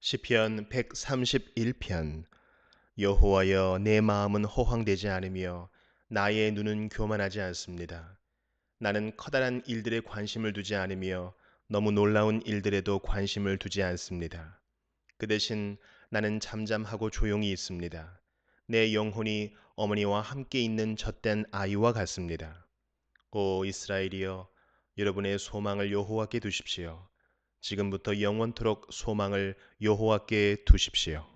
시편 131편 여호와여 내 마음은 호황되지 않으며 나의 눈은 교만하지 않습니다. 나는 커다란 일들에 관심을 두지 않으며 너무 놀라운 일들에도 관심을 두지 않습니다. 그 대신 나는 잠잠하고 조용히 있습니다. 내 영혼이 어머니와 함께 있는 젖된 아이와 같습니다. 오 이스라엘이여 여러분의 소망을 여호와께 두십시오. 지금부터 영원토록 소망을 여호와께 두십시오.